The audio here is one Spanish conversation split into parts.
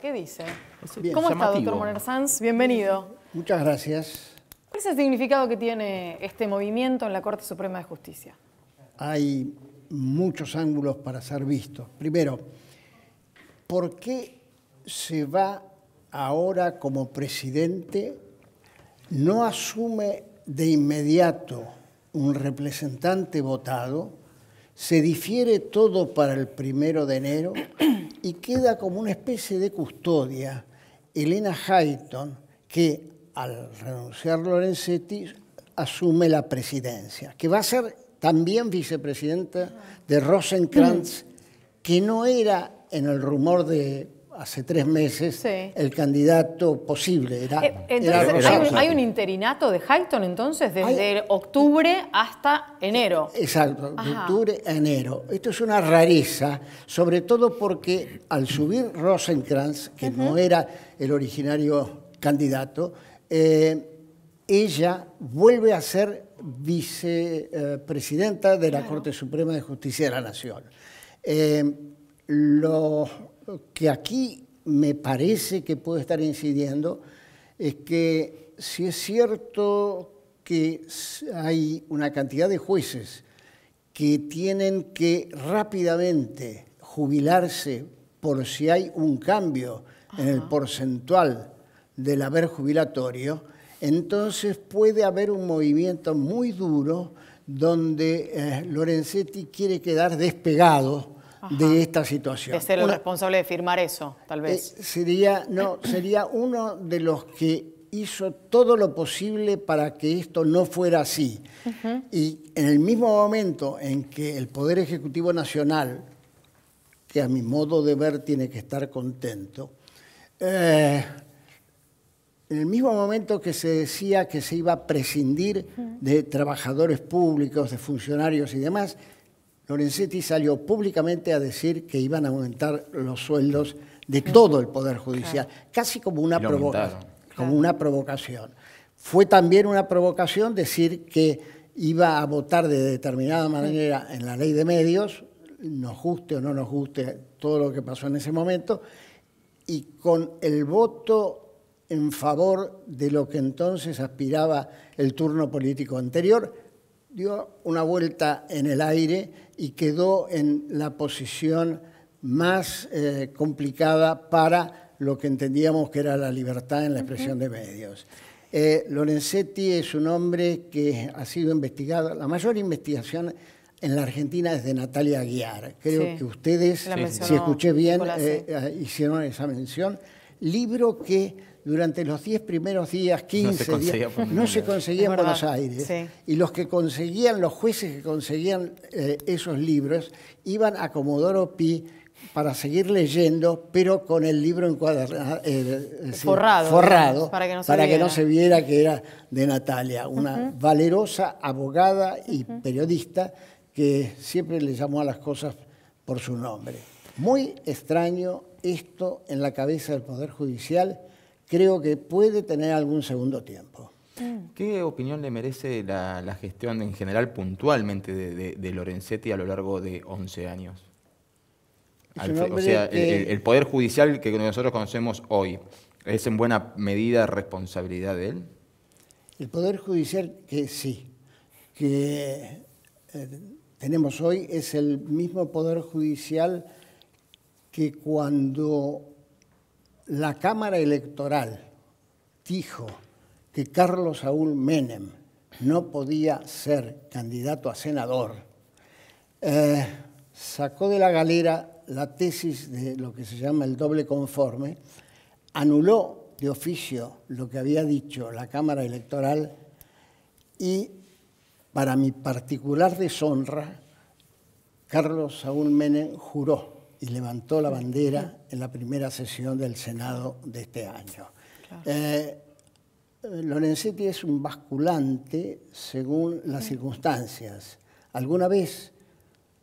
¿Qué dice? ¿Cómo está, doctor Moner Sanz? Bienvenido. Muchas gracias. ¿Cuál es el significado que tiene este movimiento en la Corte Suprema de Justicia? Hay muchos ángulos para ser vistos. Primero, ¿por qué se va ahora como presidente? No asume de inmediato un representante votado, se difiere todo para el primero de enero y queda como una especie de custodia Elena Hayton, que al renunciar Lorenzetti asume la presidencia, que va a ser también vicepresidenta de Rosenkrantz que no era en el rumor de hace tres meses, el candidato posible. Era, eh, ¿hay, un, interinato de Hayton entonces desde octubre hasta enero? Exacto, de octubre a enero. Esto es una rareza, sobre todo porque al subir Rosenkrantz, que no era el originario candidato, eh, ella vuelve a ser vicepresidenta de la Corte Suprema de Justicia de la Nación. Eh, lo que aquí me parece que puede estar incidiendo es que si es cierto que hay una cantidad de jueces que tienen que rápidamente jubilarse por si hay un cambio en el porcentual del haber jubilatorio, entonces puede haber un movimiento muy duro donde eh, Lorenzetti quiere quedar despegado de esta situación. De ser el responsable de firmar eso, tal eh, vez. sería, no, sería uno de los que hizo todo lo posible para que esto no fuera así. Y en el mismo momento en que el Poder Ejecutivo Nacional, que a mi modo de ver tiene que estar contento, eh, en el mismo momento que se decía que se iba a prescindir de trabajadores públicos, de funcionarios y demás, Lorenzetti salió públicamente a decir que iban a aumentar los sueldos de todo el Poder Judicial, casi como una, una provocación. Fue también una provocación decir que iba a votar de determinada manera en la ley de medios, nos guste o no nos guste todo lo que pasó en ese momento, y con el voto en favor de lo que entonces aspiraba el turno político anterior, dio una vuelta en el aire y quedó en la posición más eh, complicada para lo que entendíamos que era la libertad en la expresión de medios. Eh, Lorenzetti es un hombre que ha sido investigado, la mayor investigación en la Argentina es de Natalia Aguiar. Creo que ustedes, si escuché bien, eh, hicieron esa mención libro que durante los 10 primeros días, 15 no días, no se conseguía en Buenos Aires. Y los que conseguían, los jueces que conseguían eh, esos libros, iban a Comodoro Pi para seguir leyendo, pero con el libro encuadernado, eh, eh, forrado, para, que no, se viera que era de Natalia, una valerosa abogada y periodista que siempre le llamó a las cosas por su nombre. Muy extraño esto en la cabeza del Poder Judicial. Creo que puede tener algún segundo tiempo. Mm. ¿Qué opinión le merece la, gestión en general puntualmente de, Lorenzetti a lo largo de 11 años? o sea, el, Poder Judicial que nosotros conocemos hoy, ¿es en buena medida responsabilidad de él? El Poder Judicial que sí, que eh, tenemos hoy es el mismo Poder Judicial que cuando la Cámara Electoral dijo que Carlos Saúl Menem no podía ser candidato a senador, eh, sacó de la galera la tesis de lo que se llama el doble conforme, anuló de oficio lo que había dicho la Cámara Electoral y, para mi particular deshonra, Carlos Saúl Menem juró y levantó la bandera en la primera sesión del Senado de este año. Eh, eh, Lorenzetti es un basculante según las circunstancias. Alguna vez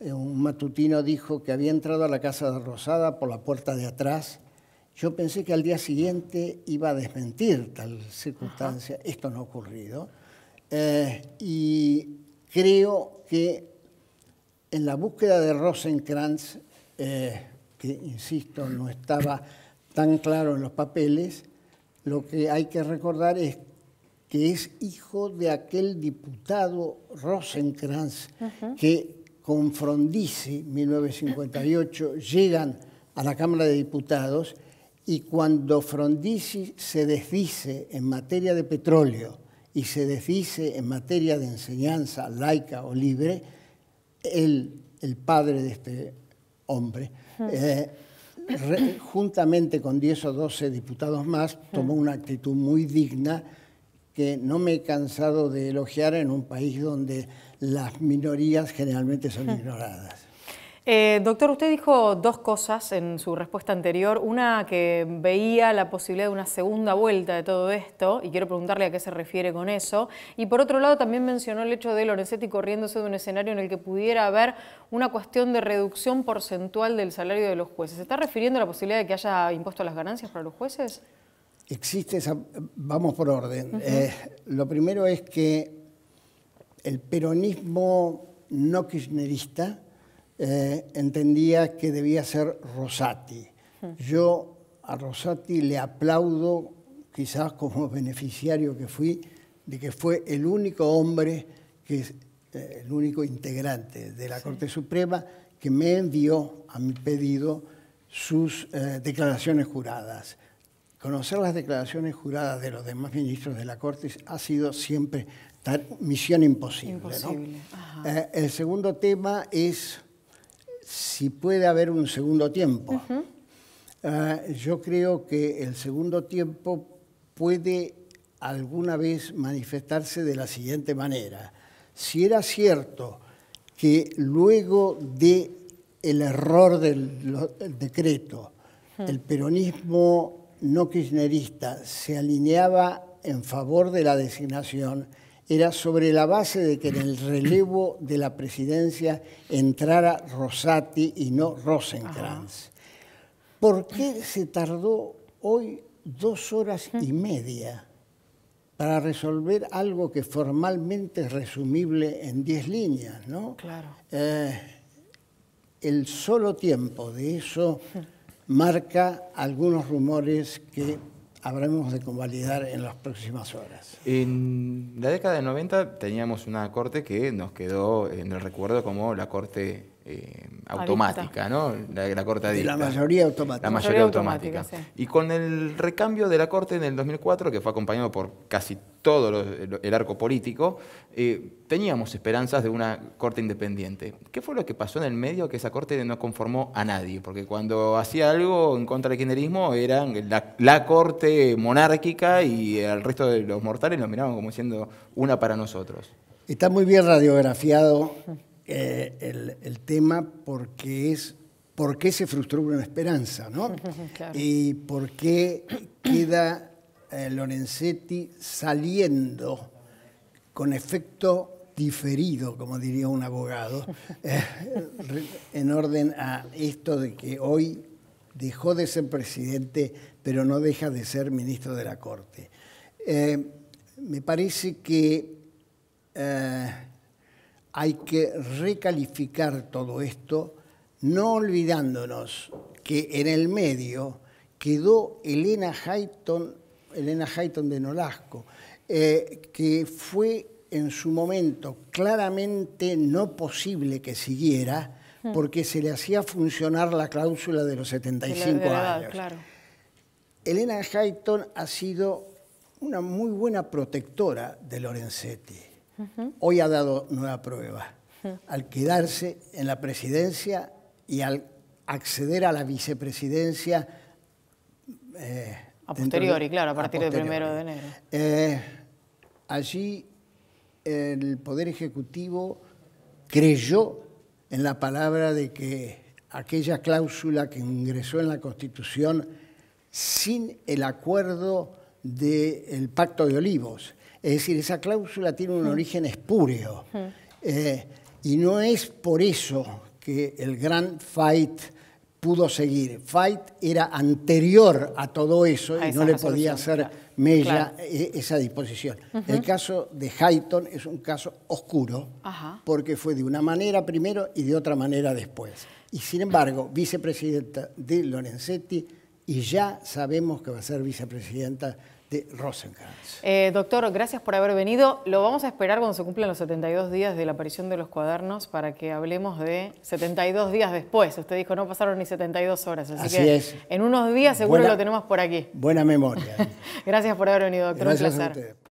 eh, un matutino dijo que había entrado a la casa de Rosada por la puerta de atrás. Yo pensé que al día siguiente iba a desmentir tal circunstancia. Esto no ha ocurrido. y creo que en la búsqueda de Rosencrantz eh, que, insisto, no estaba tan claro en los papeles, lo que hay que recordar es que es hijo de aquel diputado Rosenkranz que con Frondizi, 1958, llegan a la Cámara de Diputados y cuando Frondizi se desdice en materia de petróleo y se desdice en materia de enseñanza laica o libre, él, el padre de este hombre, eh, juntamente con 10 o 12 diputados más, tomó una actitud muy digna que no me he cansado de elogiar en un país donde las minorías generalmente son ignoradas. Eh, doctor, usted dijo dos cosas en su respuesta anterior. Una que veía la posibilidad de una segunda vuelta de todo esto, y quiero preguntarle a qué se refiere con eso. Y por otro lado, también mencionó el hecho de Lorenzetti corriéndose de un escenario en el que pudiera haber una cuestión de reducción porcentual del salario de los jueces. ¿Se está refiriendo a la posibilidad de que haya impuesto las ganancias para los jueces? Existe esa. Vamos por orden. Eh, lo primero es que el peronismo no kirchnerista eh, entendía que debía ser Rosati. Yo a Rosati le aplaudo, quizás como beneficiario que fui, de que fue el único hombre, que, eh, el único integrante de la Corte Suprema que me envió a mi pedido sus eh, declaraciones juradas. Conocer las declaraciones juradas de los demás ministros de la Corte ha sido siempre misión imposible. el segundo tema es si puede haber un segundo tiempo. Ah, yo creo que el segundo tiempo puede alguna vez manifestarse de la siguiente manera. Si era cierto que luego de el error del decreto, el peronismo no kirchnerista se alineaba en favor de la designación, era sobre la base de que en el relevo de la presidencia entrara Rosati y no Rosenkrantz. ¿Por qué se tardó hoy dos horas y media para resolver algo que formalmente es resumible en diez líneas? ¿no? Claro. Eh, el solo tiempo de eso marca algunos rumores que habremos de convalidar en las próximas horas. En la década de 90 teníamos una corte que nos quedó en el recuerdo como la corte eh, automática, ¿no? La, la la mayoría automática. La mayoría, automática. Y con el recambio de la Corte en el 2004, que fue acompañado por casi todo el arco político, eh, teníamos esperanzas de una Corte independiente. ¿Qué fue lo que pasó en el medio? Que esa Corte no conformó a nadie, porque cuando hacía algo en contra del kirchnerismo eran la, Corte monárquica y el resto de los mortales lo miraban como siendo una para nosotros. Está muy bien radiografiado eh, el, tema porque es por qué se frustró una esperanza, ¿no? Y por qué queda eh, Lorenzetti saliendo con efecto diferido, como diría un abogado, eh, en orden a esto de que hoy dejó de ser presidente, pero no deja de ser ministro de la Corte. me parece que hay que recalificar todo esto, no olvidándonos que en el medio quedó Elena Hayton, Elena Hayton de Nolasco, eh, que fue en su momento claramente no posible que siguiera hmm. porque se le hacía funcionar la cláusula de los 75 años. Claro. Elena Hayton ha sido una muy buena protectora de Lorenzetti hoy ha dado nueva prueba. Al quedarse en la presidencia y al acceder a la vicepresidencia. Eh, a posteriori, claro, a partir del primero de enero. Eh, allí el Poder Ejecutivo creyó en la palabra de que aquella cláusula que ingresó en la Constitución sin el acuerdo del Pacto de Olivos, es decir, esa cláusula tiene un origen espúreo. Eh, y no es por eso que el gran fight pudo seguir. Fight era anterior a todo eso y no le podía hacer mella e-, esa disposición. El caso de Hayton es un caso oscuro porque fue de una manera primero y de otra manera después. Y sin embargo, vicepresidenta de Lorenzetti, y ya sabemos que va a ser vicepresidenta de Rosenkrantz. Eh, doctor, gracias por haber venido. Lo vamos a esperar cuando se cumplan los 72 días de la aparición de los cuadernos para que hablemos de 72 días después. Usted dijo, no pasaron ni 72 horas, así, es. en unos días seguro lo tenemos por aquí. Buena memoria. gracias por haber venido, doctor. Un placer. A